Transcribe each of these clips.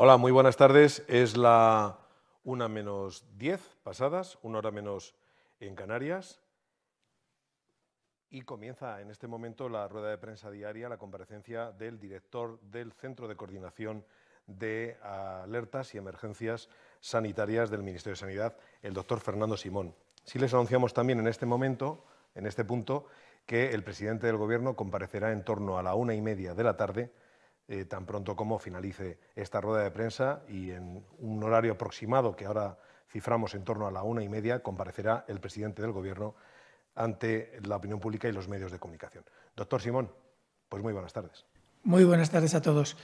Hola, muy buenas tardes. Es la una menos 10 pasadas, una hora menos en Canarias. Y comienza en este momento la rueda de prensa diaria, la comparecencia del director del Centro de Coordinación de Alertas y Emergencias Sanitarias del Ministerio de Sanidad, el doctor Fernando Simón. Sí les anunciamos también en este momento, en este punto, que el presidente del Gobierno comparecerá en torno a la una y media de la tarde eh, tan pronto como finalice esta rueda de prensa y en un horario aproximado que ahora ciframos en torno a la una y media, comparecerá el presidente del Gobierno ante la opinión pública y los medios de comunicación. Doctor Simón, pues muy buenas tardes. Muy buenas tardes a todos.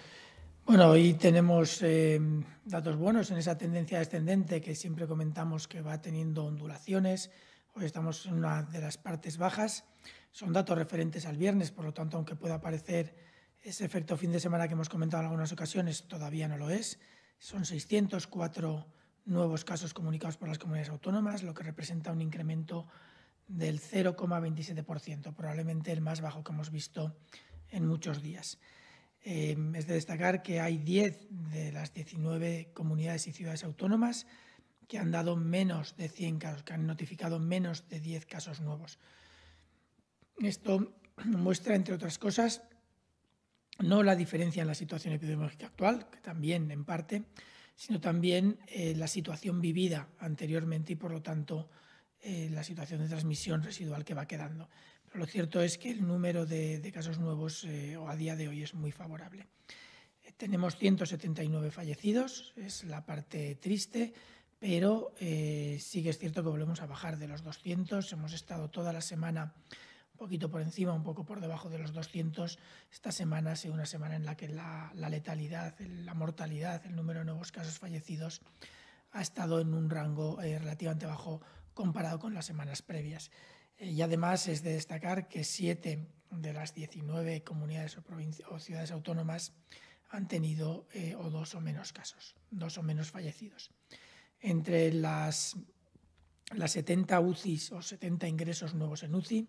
Bueno, hoy tenemos eh, datos buenos en esa tendencia descendente que siempre comentamos que va teniendo ondulaciones. Hoy estamos en una de las partes bajas. Son datos referentes al viernes, por lo tanto, aunque pueda parecer ese efecto fin de semana que hemos comentado en algunas ocasiones todavía no lo es. Son 604 nuevos casos comunicados por las comunidades autónomas, lo que representa un incremento del 0,27%, probablemente el más bajo que hemos visto en muchos días. Eh, es de destacar que hay 10 de las 19 comunidades y ciudades autónomas que han dado menos de 100 casos, que han notificado menos de 10 casos nuevos. Esto muestra, entre otras cosas, no la diferencia en la situación epidemiológica actual, que también en parte, sino también eh, la situación vivida anteriormente y por lo tanto eh, la situación de transmisión residual que va quedando. Pero lo cierto es que el número de, casos nuevos eh, a día de hoy es muy favorable. tenemos 179 fallecidos, es la parte triste, pero sí que es cierto que volvemos a bajar de los 200. Hemos estado toda la semana un poquito por encima, un poco por debajo de los 200. Esta semana ha sido una semana en la que la, letalidad, la mortalidad, el número de nuevos casos fallecidos ha estado en un rango eh, relativamente bajo comparado con las semanas previas. Eh, y además es de destacar que siete de las 19 comunidades o, o ciudades autónomas han tenido eh, o dos o menos casos, dos o menos fallecidos. Entre las, las 70 UCIs o 70 ingresos nuevos en UCI,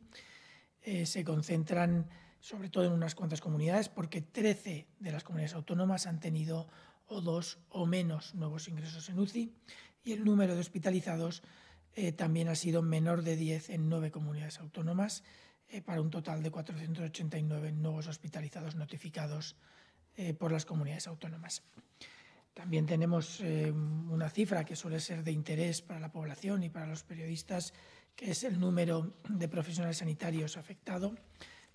eh, se concentran sobre todo en unas cuantas comunidades, porque 13 de las comunidades autónomas han tenido o dos o menos nuevos ingresos en UCI y el número de hospitalizados eh, también ha sido menor de 10 en nueve comunidades autónomas, eh, para un total de 489 nuevos hospitalizados notificados por las comunidades autónomas. También tenemos una cifra que suele ser de interés para la población y para los periodistas, que es el número de profesionales sanitarios afectados.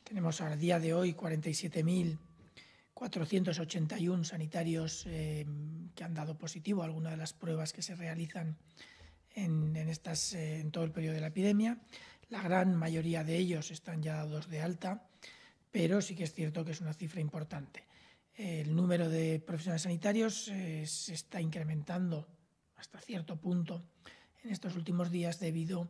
Tenemos al día de hoy 47.481 sanitarios eh, que han dado positivo a alguna de las pruebas que se realizan en, estas, eh, en todo el periodo de la epidemia. La gran mayoría de ellos están ya dados de alta, pero sí que es cierto que es una cifra importante. El número de profesionales sanitarios eh, se está incrementando hasta cierto punto en estos últimos días debido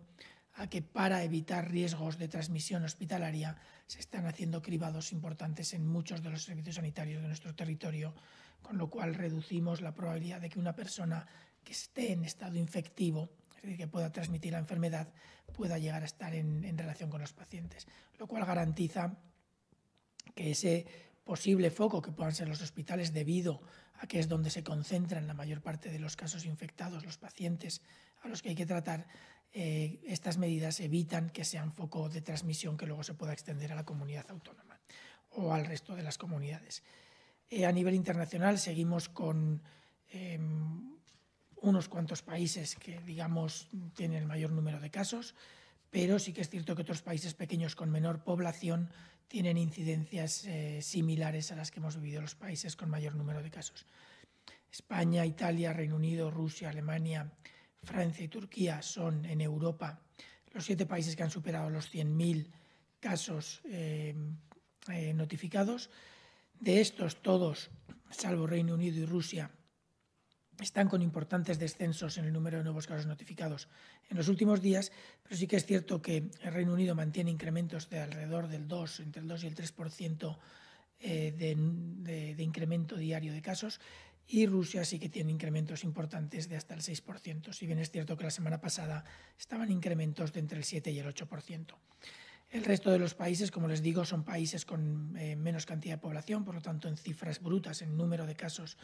a que para evitar riesgos de transmisión hospitalaria se están haciendo cribados importantes en muchos de los servicios sanitarios de nuestro territorio, con lo cual reducimos la probabilidad de que una persona que esté en estado infectivo, es decir, que pueda transmitir la enfermedad, pueda llegar a estar en, relación con los pacientes, lo cual garantiza que ese posible foco que puedan ser los hospitales debido a que es donde se concentran la mayor parte de los casos infectados, los pacientes a los que hay que tratar, eh, estas medidas evitan que sea un foco de transmisión que luego se pueda extender a la comunidad autónoma o al resto de las comunidades. Eh, a nivel internacional seguimos con em, unos cuantos países que, digamos, tienen el mayor número de casos, pero sí que es cierto que otros países pequeños con menor población tienen incidencias eh, similares a las que hemos vivido los países con mayor número de casos. España, Italia, Reino Unido, Rusia, Alemania, Francia y Turquía son en Europa los siete países que han superado los 100.000 casos eh, eh, notificados. De estos, todos, salvo Reino Unido y Rusia, están con importantes descensos en el número de nuevos casos notificados en los últimos días, pero sí que es cierto que el Reino Unido mantiene incrementos de alrededor del 2, entre el 2 y el 3% eh, de incremento diario de casos y Rusia sí que tiene incrementos importantes de hasta el 6%, si bien es cierto que la semana pasada estaban incrementos de entre el 7 y el 8%. El resto de los países, como les digo, son países con eh, menos cantidad de población, por lo tanto, en cifras brutas, en número de casos,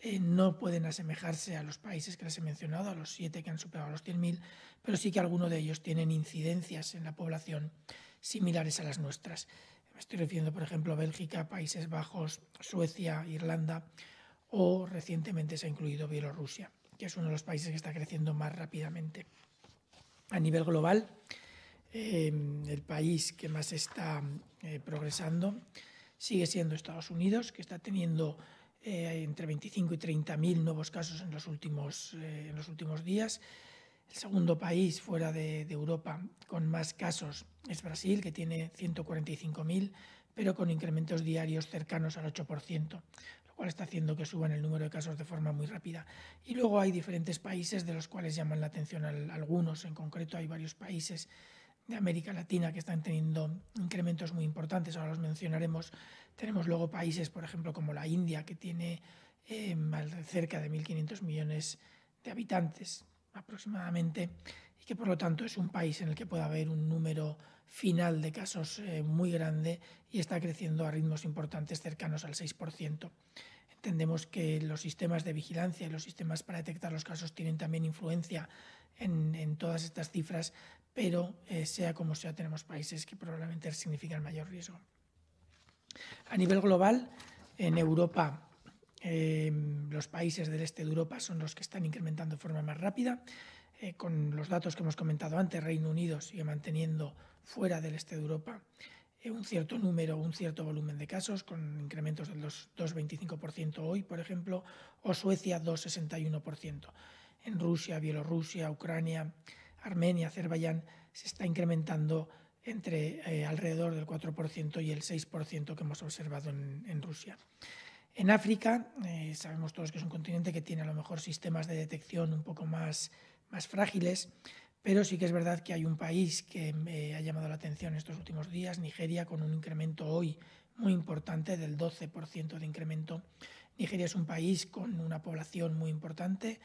eh, no pueden asemejarse a los países que les he mencionado, a los siete que han superado los 100.000, pero sí que algunos de ellos tienen incidencias en la población similares a las nuestras. Me estoy refiriendo, por ejemplo, a Bélgica, Países Bajos, Suecia, Irlanda, o recientemente se ha incluido Bielorrusia, que es uno de los países que está creciendo más rápidamente. A nivel global, eh, el país que más está eh, progresando sigue siendo Estados Unidos, que está teniendo eh, entre 25 y 30 mil nuevos casos en los, últimos, en los últimos días. El segundo país fuera de, de Europa con más casos es Brasil, que tiene 145 mil, pero con incrementos diarios cercanos al 8% cual está haciendo que suban el número de casos de forma muy rápida. Y luego hay diferentes países de los cuales llaman la atención algunos, en concreto hay varios países de América Latina que están teniendo incrementos muy importantes, ahora los mencionaremos. Tenemos luego países, por ejemplo, como la India, que tiene eh, cerca de 1.500 millones de habitantes aproximadamente, que por lo tanto es un país en el que puede haber un número final de casos eh, muy grande y está creciendo a ritmos importantes cercanos al 6%. Entendemos que los sistemas de vigilancia y los sistemas para detectar los casos tienen también influencia en, todas estas cifras, pero eh, sea como sea, tenemos países que probablemente significan mayor riesgo. A nivel global, en Europa eh, los países del este de Europa son los que están incrementando de forma más rápida. Eh, con los datos que hemos comentado antes, Reino Unido sigue manteniendo fuera del este de Europa eh, un cierto número, un cierto volumen de casos, con incrementos del 2,25% hoy, por ejemplo, o Suecia 2,61%. En Rusia, Bielorrusia, Ucrania, Armenia, Azerbaiyán se está incrementando entre eh, alrededor del 4% y el 6% que hemos observado en, en Rusia. En África, sabemos todos que es un continente que tiene a lo mejor sistemas de detección un poco más más frágiles, pero sí que es verdad que hay un país que me ha llamado la atención estos últimos días, Nigeria, con un incremento hoy muy importante del 12% de incremento. Nigeria es un país con una población muy importante,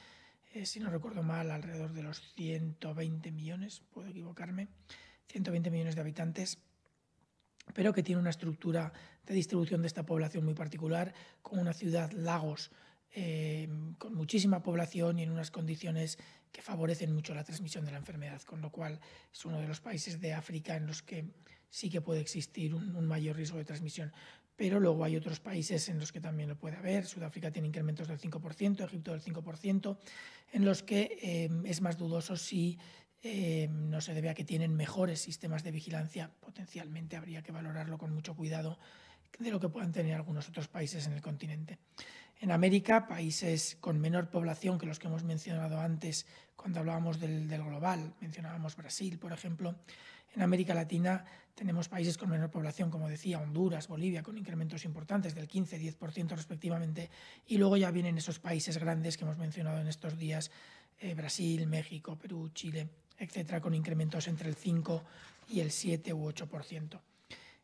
eh, si no recuerdo mal, alrededor de los 120 millones, puedo equivocarme, 120 millones de habitantes pero que tiene una estructura de distribución de esta población muy particular, con una ciudad, Lagos, eh, con muchísima población y en unas condiciones que favorecen mucho la transmisión de la enfermedad, con lo cual es uno de los países de África en los que sí que puede existir un, mayor riesgo de transmisión. Pero luego hay otros países en los que también lo puede haber. Sudáfrica tiene incrementos del 5%, Egipto del 5%, en los que eh, es más dudoso si eh, no se debe a que tienen mejores sistemas de vigilancia, potencialmente habría que valorarlo con mucho cuidado de lo que puedan tener algunos otros países en el continente. En América, países con menor población que los que hemos mencionado antes cuando hablábamos del, global, mencionábamos Brasil, por ejemplo. En América Latina tenemos países con menor población, como decía, Honduras, Bolivia, con incrementos importantes del 15-10% respectivamente. Y luego ya vienen esos países grandes que hemos mencionado en estos días, eh, Brasil, México, Perú, Chile, etcétera, con incrementos entre el 5 y el 7 u 8%.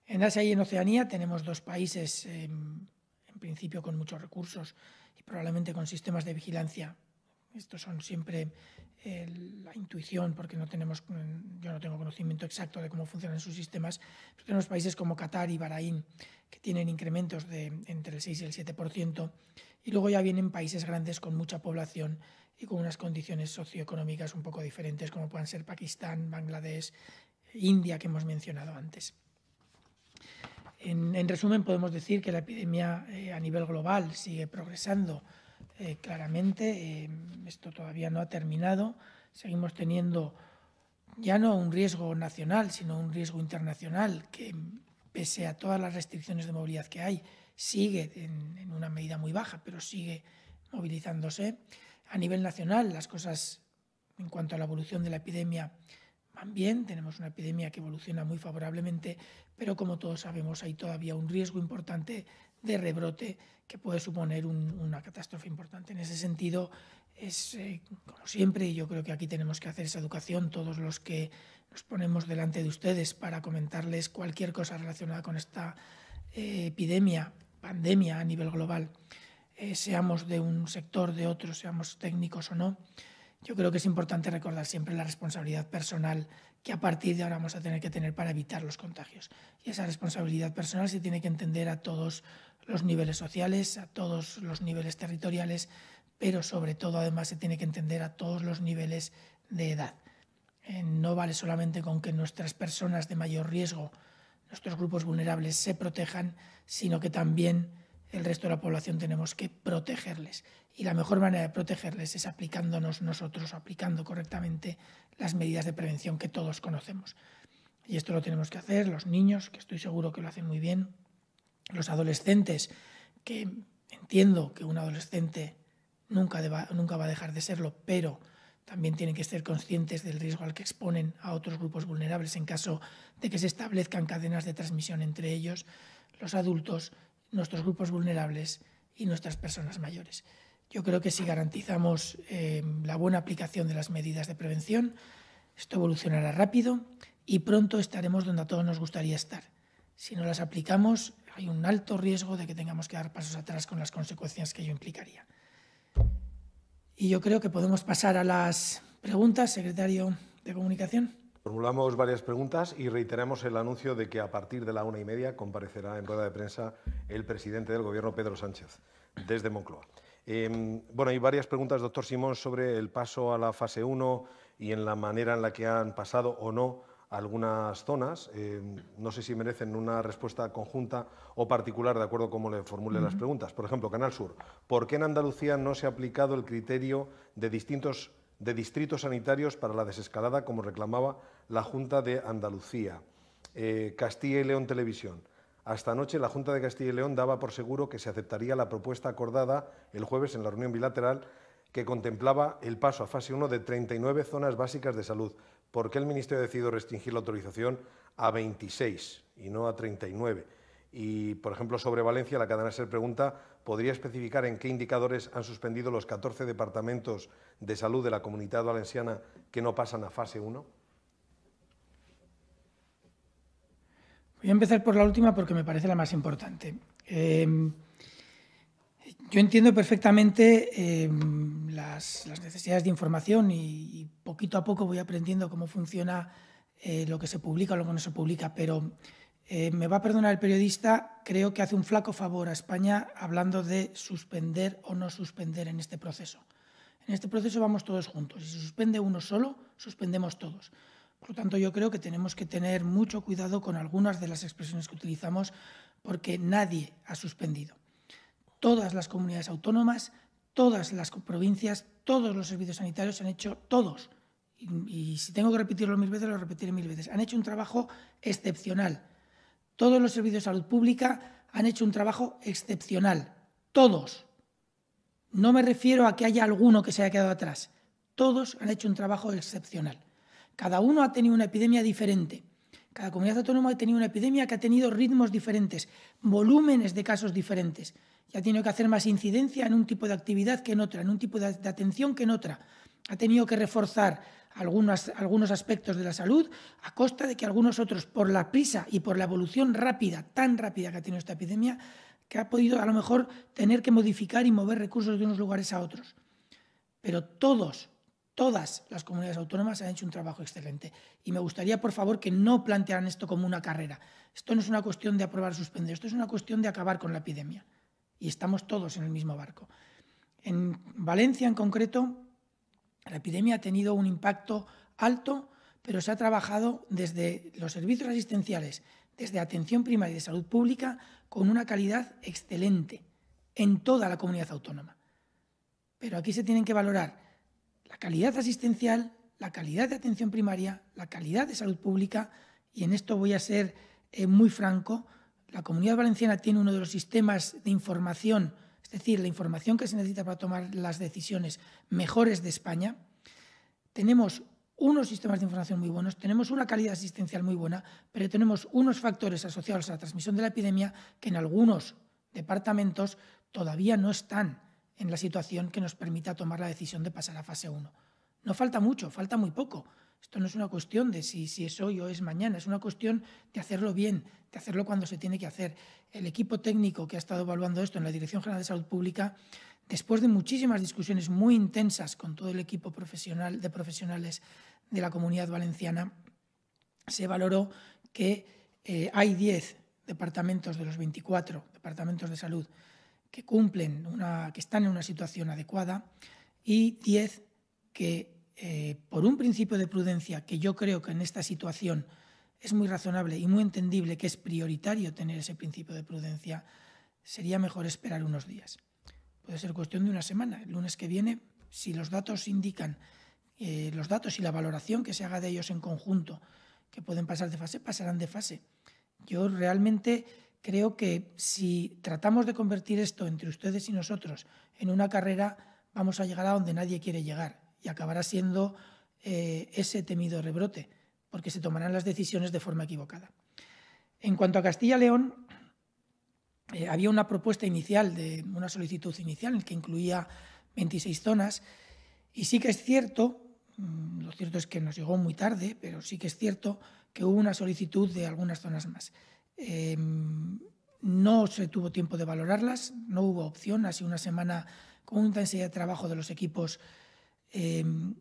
En Asia y en Oceanía tenemos dos países em, principio con muchos recursos y probablemente con sistemas de vigilancia. Estos son siempre eh, la intuición, porque no tenemos, yo no tengo conocimiento exacto de cómo funcionan sus sistemas, pero tenemos países como Qatar y Bahrein, que tienen incrementos de entre el 6 y el 7%, y luego ya vienen países grandes con mucha población y con unas condiciones socioeconómicas un poco diferentes, como pueden ser Pakistán, Bangladesh, India, que hemos mencionado antes. En, resumen, podemos decir que la epidemia eh, a nivel global sigue progresando eh, claramente. Eh, esto todavía no ha terminado. Seguimos teniendo ya no un riesgo nacional, sino un riesgo internacional que, pese a todas las restricciones de movilidad que hay, sigue en, en una medida muy baja, pero sigue movilizándose. A nivel nacional, las cosas en cuanto a la evolución de la epidemia también tenemos una epidemia que evoluciona muy favorablemente, pero como todos sabemos hay todavía un riesgo importante de rebrote que puede suponer una catástrofe importante. En ese sentido, es eh, como siempre, y yo creo que aquí tenemos que hacer esa educación, todos los que nos ponemos delante de ustedes para comentarles cualquier cosa relacionada con esta eh, epidemia, pandemia a nivel global, eh, seamos de un sector, de otro, seamos técnicos o no yo creo que es importante recordar siempre la responsabilidad personal que a partir de ahora vamos a tener que tener para evitar los contagios. Y esa responsabilidad personal se tiene que entender a todos los niveles sociales, a todos los niveles territoriales, pero sobre todo además se tiene que entender a todos los niveles de edad. Eh, no vale solamente con que nuestras personas de mayor riesgo, nuestros grupos vulnerables, se protejan, sino que también el resto de la población tenemos que protegerles y la mejor manera de protegerles es aplicándonos nosotros, aplicando correctamente las medidas de prevención que todos conocemos. Y esto lo tenemos que hacer los niños, que estoy seguro que lo hacen muy bien, los adolescentes, que entiendo que un adolescente nunca, nunca va a dejar de serlo, pero también tienen que ser conscientes del riesgo al que exponen a otros grupos vulnerables en caso de que se establezcan cadenas de transmisión entre ellos, los adultos, nuestros grupos vulnerables y nuestras personas mayores. Yo creo que si garantizamos eh, la buena aplicación de las medidas de prevención, esto evolucionará rápido y pronto estaremos donde a todos nos gustaría estar. Si no las aplicamos, hay un alto riesgo de que tengamos que dar pasos atrás con las consecuencias que ello implicaría. Y yo creo que podemos pasar a las preguntas, secretario de Comunicación. Formulamos varias preguntas y reiteramos el anuncio de que a partir de la una y media comparecerá en rueda de prensa el presidente del Gobierno, Pedro Sánchez, desde Moncloa. Em, bueno, hay varias preguntas, doctor Simón, sobre el paso a la fase 1 y en la manera en la que han pasado o no algunas zonas. Em, no sé si merecen una respuesta conjunta o particular, de acuerdo a cómo le formule las preguntas. Por ejemplo, Canal Sur, ¿por qué en Andalucía no se ha aplicado el criterio de distintos de distritos sanitarios para la desescalada, como reclamaba la Junta de Andalucía? Eh, Castilla y León Televisión. Hasta anoche la Junta de Castilla y León daba por seguro que se aceptaría la propuesta acordada el jueves en la reunión bilateral que contemplaba el paso a fase 1 de 39 zonas básicas de salud. ¿Por qué el Ministerio ha decidido restringir la autorización a 26 y no a 39? Y, por ejemplo, sobre Valencia, la cadena SER pregunta, ¿podría especificar en qué indicadores han suspendido los 14 departamentos de salud de la comunidad valenciana que no pasan a fase 1? Voy a empezar por la última porque me parece la más importante. Em, yo entiendo perfectamente em, las, necesidades de información y, poquito a poco voy aprendiendo cómo funciona eh, lo que se publica o lo que no se publica, pero eh, me va a perdonar el periodista, creo que hace un flaco favor a España hablando de suspender o no suspender en este proceso. En este proceso vamos todos juntos. Si suspende uno solo, suspendemos todos. Por lo tanto, yo creo que tenemos que tener mucho cuidado con algunas de las expresiones que utilizamos porque nadie ha suspendido. Todas las comunidades autónomas, todas las provincias, todos los servicios sanitarios han hecho todos. Y, si tengo que repetirlo mil veces, lo repetiré mil veces. Han hecho un trabajo excepcional. Todos los servicios de salud pública han hecho un trabajo excepcional. Todos. No me refiero a que haya alguno que se haya quedado atrás. Todos han hecho un trabajo excepcional. Cada uno ha tenido una epidemia diferente. Cada comunidad autónoma ha tenido una epidemia que ha tenido ritmos diferentes, volúmenes de casos diferentes. Y ha tenido que hacer más incidencia en un tipo de actividad que en otra, en un tipo de, atención que en otra. Ha tenido que reforzar algunos, algunos aspectos de la salud a costa de que algunos otros, por la prisa y por la evolución rápida, tan rápida que ha tenido esta epidemia, que ha podido a lo mejor tener que modificar y mover recursos de unos lugares a otros. Pero todos todas las comunidades autónomas han hecho un trabajo excelente. Y me gustaría, por favor, que no plantearan esto como una carrera. Esto no es una cuestión de aprobar o suspender, esto es una cuestión de acabar con la epidemia. Y estamos todos en el mismo barco. En Valencia, en concreto, la epidemia ha tenido un impacto alto, pero se ha trabajado desde los servicios asistenciales, desde atención primaria y de salud pública, con una calidad excelente en toda la comunidad autónoma. Pero aquí se tienen que valorar calidad asistencial, la calidad de atención primaria, la calidad de salud pública y en esto voy a ser eh, muy franco, la comunidad valenciana tiene uno de los sistemas de información, es decir, la información que se necesita para tomar las decisiones mejores de España. Tenemos unos sistemas de información muy buenos, tenemos una calidad asistencial muy buena, pero tenemos unos factores asociados a la transmisión de la epidemia que en algunos departamentos todavía no están en la situación que nos permita tomar la decisión de pasar a fase 1. No falta mucho, falta muy poco. Esto no es una cuestión de si, si, es hoy o es mañana, es una cuestión de hacerlo bien, de hacerlo cuando se tiene que hacer. El equipo técnico que ha estado evaluando esto en la Dirección General de Salud Pública, después de muchísimas discusiones muy intensas con todo el equipo profesional de profesionales de la comunidad valenciana, se valoró que eh, hay 10 departamentos de los 24 departamentos de salud que cumplen, una, que están en una situación adecuada, y diez, que eh, por un principio de prudencia que yo creo que en esta situación es muy razonable y muy entendible que es prioritario tener ese principio de prudencia, sería mejor esperar unos días. Puede ser cuestión de una semana. El lunes que viene, si los datos indican, eh, los datos y la valoración que se haga de ellos en conjunto, que pueden pasar de fase, pasarán de fase. Yo realmente creo que si tratamos de convertir esto entre ustedes y nosotros en una carrera, vamos a llegar a donde nadie quiere llegar y acabará siendo eh, ese temido rebrote, porque se tomarán las decisiones de forma equivocada. En cuanto a Castilla-León, eh, había una propuesta inicial, de, una solicitud inicial en que incluía 26 zonas, y sí que es cierto, mm, lo cierto es que nos llegó muy tarde, pero sí que es cierto que hubo una solicitud de algunas zonas más. Em, no se tuvo tiempo de valorarlas, no hubo opción, ha una semana con una intensidad de trabajo de los equipos em,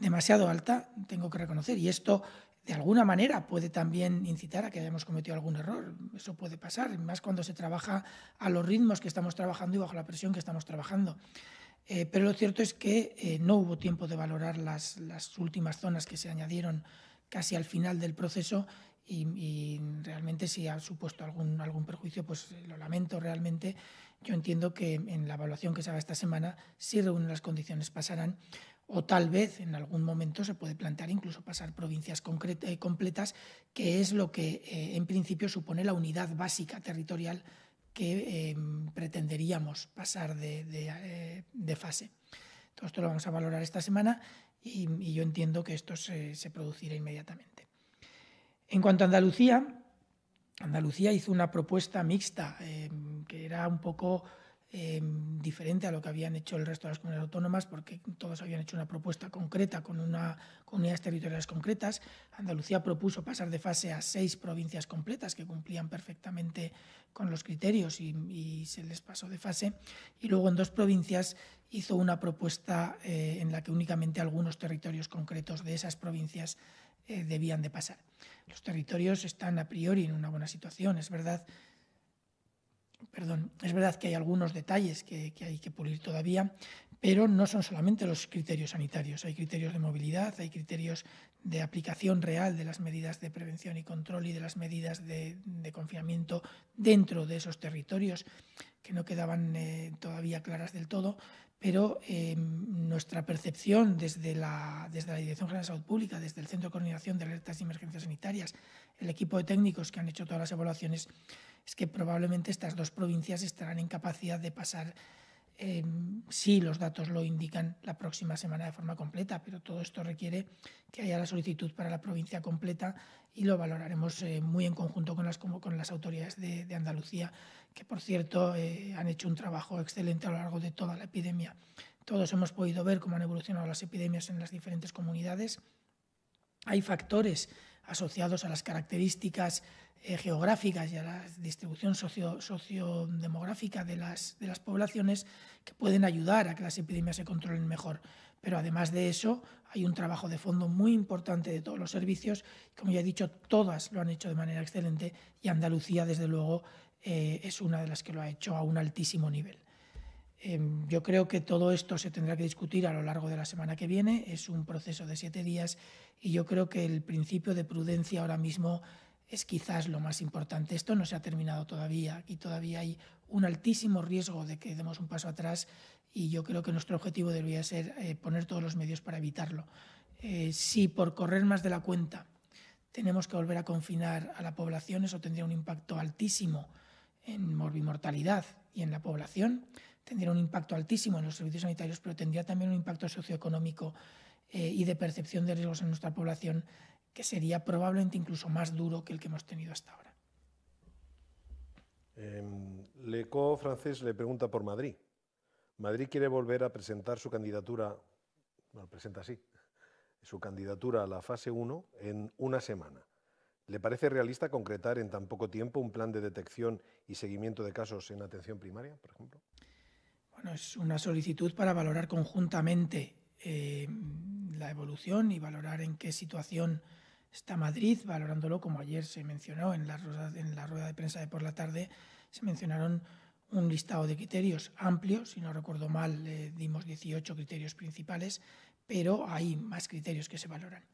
demasiado alta, tengo que reconocer, y esto de alguna manera puede también incitar a que hayamos cometido algún error, eso puede pasar, más cuando se trabaja a los ritmos que estamos trabajando y bajo la presión que estamos trabajando. Eh, pero lo cierto es que eh, no hubo tiempo de valorar las, las últimas zonas que se añadieron casi al final del proceso y, realmente si ha supuesto algún, algún perjuicio, pues eh, lo lamento realmente. Yo entiendo que en la evaluación que se haga esta semana, si reúnen las condiciones, pasarán. O tal vez en algún momento se puede plantear incluso pasar provincias eh, completas, que es lo que eh, en principio supone la unidad básica territorial que em, pretenderíamos pasar de, fase. Todo esto lo vamos a valorar esta semana y, yo entiendo que esto se producirá inmediatamente. En cuanto a Andalucía, Andalucía hizo una propuesta mixta em, que era un poco em, diferente a lo que habían hecho el resto de las comunidades autónomas, porque todos habían hecho una propuesta concreta con, una, unidades territoriales concretas. Andalucía propuso pasar de fase a seis provincias completas que cumplían perfectamente con los criterios y, y se les pasó de fase. Y luego en dos provincias hizo una propuesta eh, en la que únicamente algunos territorios concretos de esas provincias eh, debían de pasar. Los territorios están a priori en una buena situación, es verdad. Perdón, es verdad que hay algunos detalles que, hay que pulir todavía, pero no son solamente los criterios sanitarios, hay criterios de movilidad, hay criterios de aplicación real de las medidas de prevención y control y de las medidas de, de confinamiento dentro de esos territorios que no quedaban eh, todavía claras del todo, pero em, nuestra percepción desde la, desde la Dirección General de Salud Pública, desde el Centro de Coordinación de Alertas y Emergencias Sanitarias, el equipo de técnicos que han hecho todas las evaluaciones, es que probablemente estas dos provincias estarán en capacidad de pasar eh, sí, los datos lo indican la próxima semana de forma completa, pero todo esto requiere que haya la solicitud para la provincia completa y lo valoraremos eh, muy en conjunto con las, con las autoridades de, Andalucía, que por cierto eh, han hecho un trabajo excelente a lo largo de toda la epidemia. Todos hemos podido ver cómo han evolucionado las epidemias en las diferentes comunidades. Hay factores asociados a las características eh, geográficas y a la distribución socio, sociodemográfica de las, poblaciones que pueden ayudar a que las epidemias se controlen mejor. Pero además de eso, hay un trabajo de fondo muy importante de todos los servicios. Como ya he dicho, todas lo han hecho de manera excelente y Andalucía, desde luego, eh, es una de las que lo ha hecho a un altísimo nivel. Em, yo creo que todo esto se tendrá que discutir a lo largo de la semana que viene. Es un proceso de siete días y yo creo que el principio de prudencia ahora mismo es quizás lo más importante. Esto no se ha terminado todavía y todavía hay un altísimo riesgo de que demos un paso atrás y yo creo que nuestro objetivo debería ser eh, poner todos los medios para evitarlo. Eh, si por correr más de la cuenta tenemos que volver a confinar a la población, eso tendría un impacto altísimo en morbimortalidad y en la población, tendría un impacto altísimo en los servicios sanitarios, pero tendría también un impacto socioeconómico eh, y de percepción de riesgos en nuestra población que sería probablemente incluso más duro que el que hemos tenido hasta ahora. Em, Leco francés le pregunta por Madrid. Madrid quiere volver a presentar su candidatura, bueno, presenta así, su candidatura a la fase 1 en una semana. ¿Le parece realista concretar en tan poco tiempo un plan de detección y seguimiento de casos en atención primaria, por ejemplo? Bueno, es una solicitud para valorar conjuntamente eh, la evolución y valorar en qué situación está Madrid, valorándolo como ayer se mencionó en la, rueda, de prensa de por la tarde, se mencionaron un listado de criterios amplios, si no recuerdo mal, dimos 18 criterios principales, pero hay más criterios que se valoran.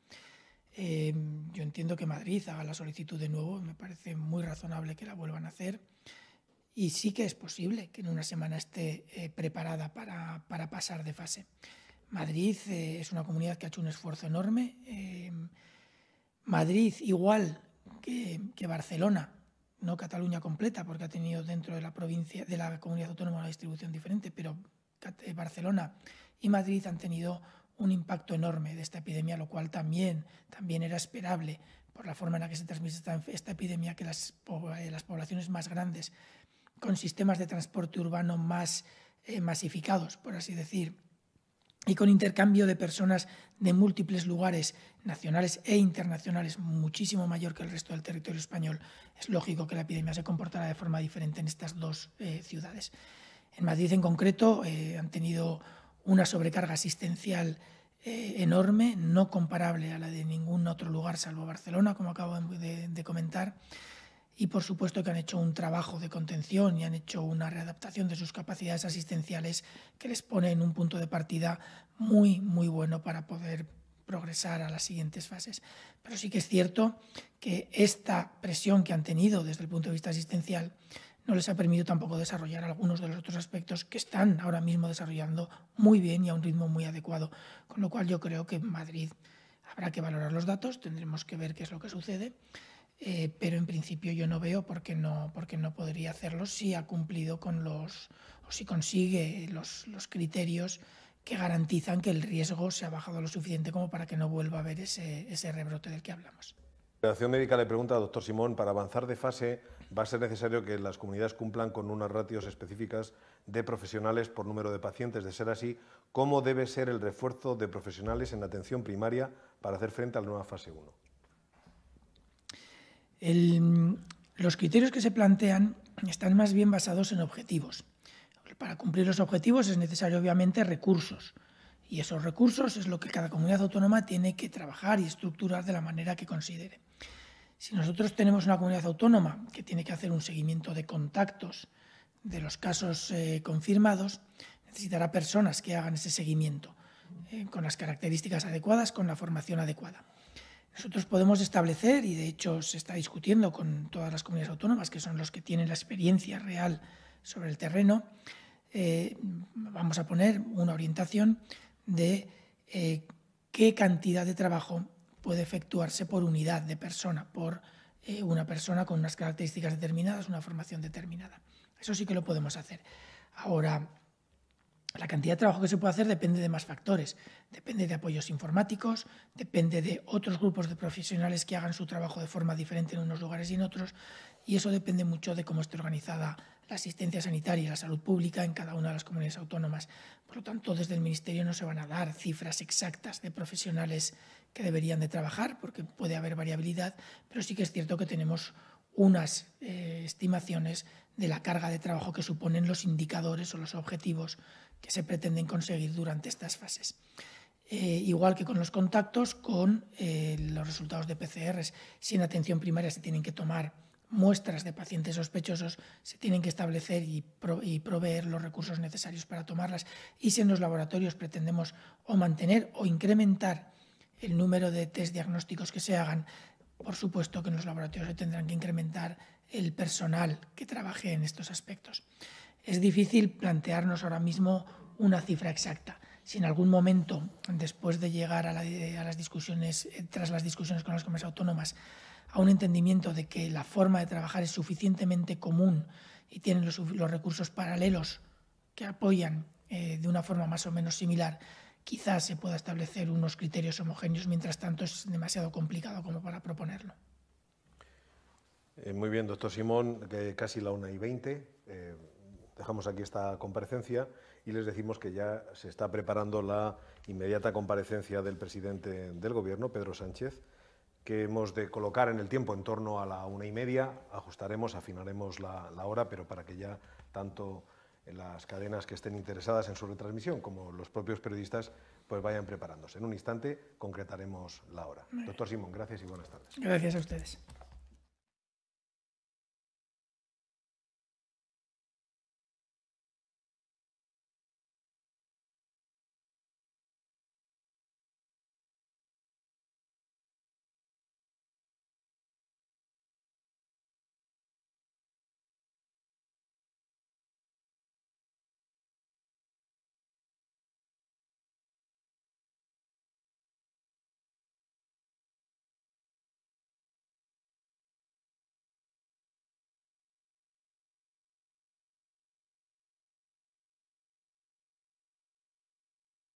Eh, yo entiendo que Madrid haga la solicitud de nuevo, me parece muy razonable que la vuelvan a hacer y sí que es posible que en una semana esté eh, preparada para, para, pasar de fase. Madrid eh, es una comunidad que ha hecho un esfuerzo enorme. Em, Madrid, igual que, que, Barcelona, no Cataluña completa, porque ha tenido dentro de la provincia, de la comunidad autónoma una distribución diferente, pero eh, Barcelona y Madrid han tenido un impacto enorme de esta epidemia, lo cual también, también era esperable por la forma en la que se transmite esta, esta epidemia, que las, las poblaciones más grandes con sistemas de transporte urbano más eh, masificados, por así decir, y con intercambio de personas de múltiples lugares nacionales e internacionales muchísimo mayor que el resto del territorio español, es lógico que la epidemia se comportará de forma diferente en estas dos eh, ciudades. En Madrid en concreto eh, han tenido una sobrecarga asistencial enorme, no comparable a la de ningún otro lugar salvo Barcelona, como acabo de, de comentar y por supuesto que han hecho un trabajo de contención y han hecho una readaptación de sus capacidades asistenciales que les pone en un punto de partida muy, muy bueno para poder progresar a las siguientes fases. Pero sí que es cierto que esta presión que han tenido desde el punto de vista asistencial no les ha permitido tampoco desarrollar algunos de los otros aspectos que están ahora mismo desarrollando muy bien y a un ritmo muy adecuado. Con lo cual yo creo que en Madrid habrá que valorar los datos, tendremos que ver qué es lo que sucede eh, pero en principio yo no veo por qué no, no podría hacerlo si ha cumplido con los, o si consigue los, criterios que garantizan que el riesgo se ha bajado lo suficiente como para que no vuelva a haber ese, rebrote del que hablamos. La Federación Médica le pregunta al doctor Simón, para avanzar de fase va a ser necesario que las comunidades cumplan con unas ratios específicas de profesionales por número de pacientes. De ser así, ¿cómo debe ser el refuerzo de profesionales en atención primaria para hacer frente a la nueva fase 1? los criterios que se plantean están más bien basados en objetivos. Para cumplir los objetivos es necesario, obviamente, recursos. Y esos recursos es lo que cada comunidad autónoma tiene que trabajar y estructurar de la manera que considere. Si nosotros tenemos una comunidad autónoma que tiene que hacer un seguimiento de contactos de los casos eh, confirmados, necesitará personas que hagan ese seguimiento eh, con las características adecuadas, con la formación adecuada. Nosotros podemos establecer, y de hecho se está discutiendo con todas las comunidades autónomas, que son los que tienen la experiencia real sobre el terreno, eh, vamos a poner una orientación de eh, qué cantidad de trabajo puede efectuarse por unidad de persona, por eh, una persona con unas características determinadas, una formación determinada. Eso sí que lo podemos hacer. Ahora, la cantidad de trabajo que se puede hacer depende de más factores depende de apoyos informáticos, depende de otros grupos de profesionales que hagan su trabajo de forma diferente en unos lugares y en otros, y eso depende mucho de cómo esté organizada la asistencia sanitaria y la salud pública en cada una de las comunidades autónomas. Por lo tanto, desde el Ministerio no se van a dar cifras exactas de profesionales que deberían de trabajar, porque puede haber variabilidad, pero sí que es cierto que tenemos unas eh, estimaciones de la carga de trabajo que suponen los indicadores o los objetivos que se pretenden conseguir durante estas fases. Eh, igual que con los contactos, con eh, los resultados de PCRs. Si en atención primaria se tienen que tomar muestras de pacientes sospechosos, se tienen que establecer y, proveer los recursos necesarios para tomarlas. Y si en los laboratorios pretendemos o mantener o incrementar el número de test diagnósticos que se hagan, por supuesto que en los laboratorios se tendrán que incrementar el personal que trabaje en estos aspectos. Es difícil plantearnos ahora mismo una cifra exacta si en algún momento, después de llegar a, eh, las discusiones, eh, tras las discusiones con las comunidades autónomas, a un entendimiento de que la forma de trabajar es suficientemente común y tienen los, recursos paralelos que apoyan eh, de una forma más o menos similar, quizás se pueda establecer unos criterios homogéneos, mientras tanto es demasiado complicado como para proponerlo. muy bien, doctor Simón, casi la una y veinte. dejamos aquí esta comparecencia y les decimos que ya se está preparando la inmediata comparecencia del presidente del Gobierno, Pedro Sánchez, que hemos de colocar en el tiempo en torno a la una y media. Ajustaremos, afinaremos la, hora, pero para que ya tanto las cadenas que estén interesadas en su retransmisión como los propios periodistas pues vayan preparándose. En un instante concretaremos la hora. Doctor Simón, gracias y buenas tardes. Gracias a ustedes.